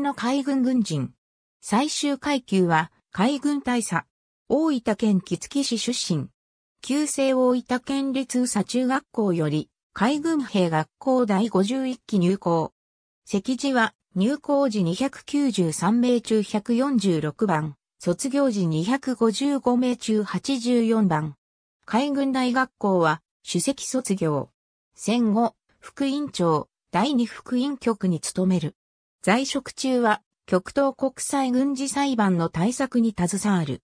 の海軍軍人。最終階級は海軍大佐。大分県木月市出身。旧制大分県立宇佐中学校より海軍兵学校第51期入校。席次は入校時293名中146番、卒業時255名中84番。海軍大学校は主席卒業。戦後、副院長、第二副院局に勤める。在職中は極東国際軍事裁判の対策に携わる。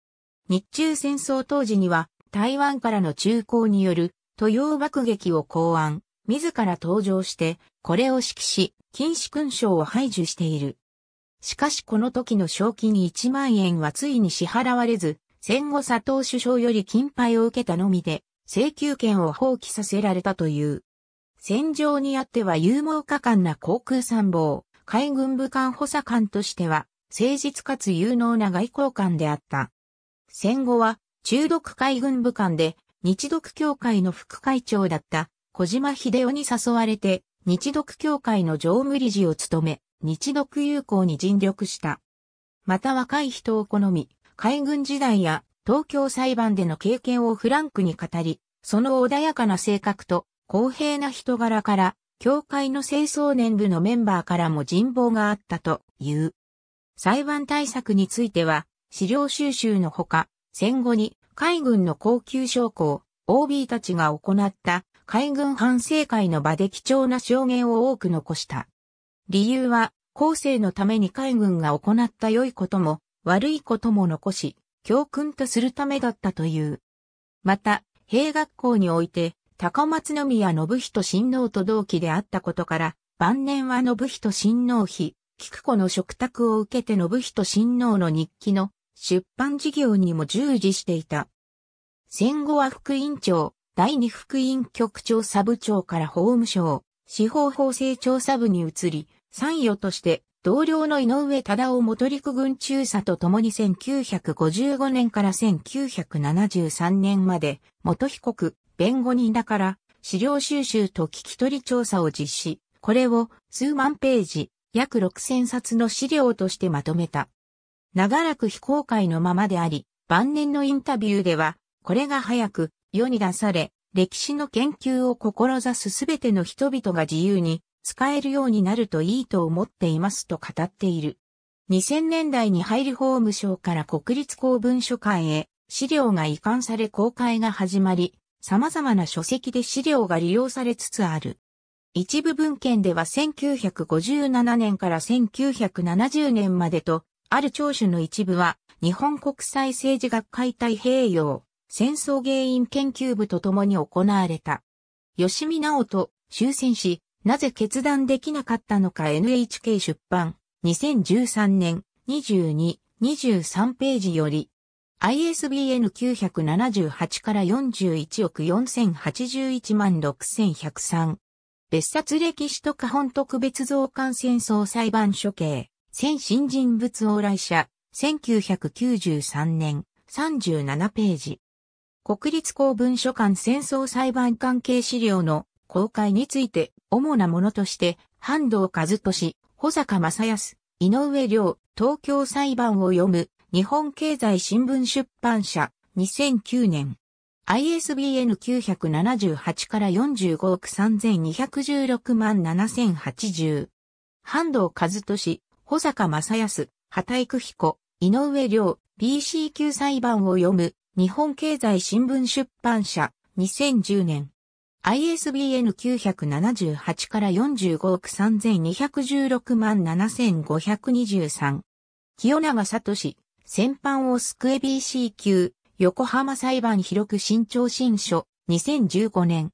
日中戦争当時には台湾からの中高による都洋爆撃を考案、自ら登場して、これを指揮し、禁止勲章を排除している。しかしこの時の賞金1万円はついに支払われず、戦後佐藤首相より金牌を受けたのみで、請求権を放棄させられたという。戦場にあっては勇猛果敢な航空参謀、海軍武官補佐官としては、誠実かつ有能な外交官であった。戦後は、中毒海軍武官で、日独協会の副会長だった小島秀夫に誘われて、日独協会の常務理事を務め、日独友好に尽力した。また若い人を好み、海軍時代や東京裁判での経験をフランクに語り、その穏やかな性格と公平な人柄から教会の清掃年部のメンバーからも人望があったという。裁判対策については、資料収集のほか、戦後に海軍の高級将校、OB たちが行った海軍反省会の場で貴重な証言を多く残した。理由は、後世のために海軍が行った良いことも悪いことも残し、教訓とするためだったという。また、兵学校において、高松宮信人親王と同期であったことから、晩年は信人親王妃、菊子の食卓を受けて信人親王の日記の出版事業にも従事していた。戦後は副委員長、第二副委員局長サ部長から法務省、司法法制調査部に移り、参与として同僚の井上忠夫元陸軍中佐と共に1955年から1973年まで、元被告、弁護人だから、資料収集と聞き取り調査を実施、これを数万ページ、約6000冊の資料としてまとめた。長らく非公開のままであり、晩年のインタビューでは、これが早く世に出され、歴史の研究を志すすべての人々が自由に使えるようになるといいと思っていますと語っている。2000年代に入り法務省から国立公文書館へ資料が移管され公開が始まり、様々な書籍で資料が利用されつつある。一部文献では1957年から1970年までと、ある聴取の一部は、日本国際政治学会太平洋戦争原因研究部と共に行われた。吉見直人、終戦し、なぜ決断できなかったのか NHK 出版、2013年22、23ページより、ISBN 978から41億4081万6103。別冊歴史と過本特別増刊戦争裁判所刑。先進人物往来者。1993年37ページ。国立公文書館戦争裁判関係資料の公開について主なものとして、半藤和俊、保坂正康、井上良、東京裁判を読む、日本経済新聞出版社、2009年。ISBN 978から45億3216万7080。半藤和俊、保坂正康、畑育彦、井上良、BC 級裁判を読む、日本経済新聞出版社、2010年。ISBN 978から45億3216万7523。清永聡、戦犯を救え BC 級、横浜裁判広く新潮新書、2015年。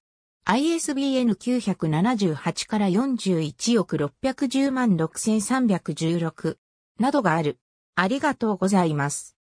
ISBN 978から41億610万6316などがある。ありがとうございます。